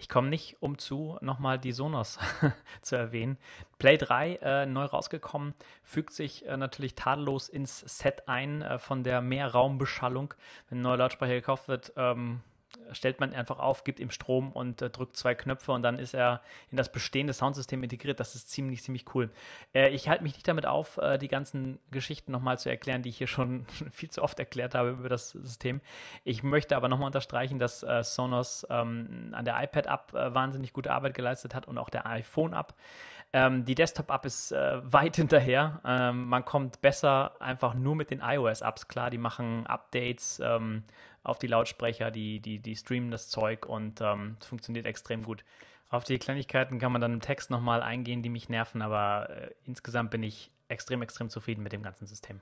ich komme nicht um zu, nochmal die Sonos zu erwähnen. Play 3, äh, neu rausgekommen, fügt sich äh, natürlich tadellos ins Set ein äh, von der Mehrraumbeschallung. Wenn ein neuer Lautsprecher gekauft wird, ähm, stellt man einfach auf, gibt ihm Strom und äh, drückt zwei Knöpfe und dann ist er in das bestehende Soundsystem integriert. Das ist ziemlich, ziemlich cool. Äh, ich halte mich nicht damit auf, äh, die ganzen Geschichten nochmal zu erklären, die ich hier schon viel zu oft erklärt habe über das System. Ich möchte aber nochmal unterstreichen, dass äh, Sonos ähm, an der iPad-App äh, wahnsinnig gute Arbeit geleistet hat und auch der iPhone-App. Ähm, die Desktop-App ist äh, weit hinterher. Ähm, man kommt besser einfach nur mit den iOS-Apps klar. Die machen Updates ähm, auf die Lautsprecher, die, die, die streamen das Zeug und ähm, es ähm, funktioniert extrem gut. Auf die Kleinigkeiten kann man dann im Text nochmal eingehen, die mich nerven, aber äh, insgesamt bin ich extrem, extrem zufrieden mit dem ganzen System.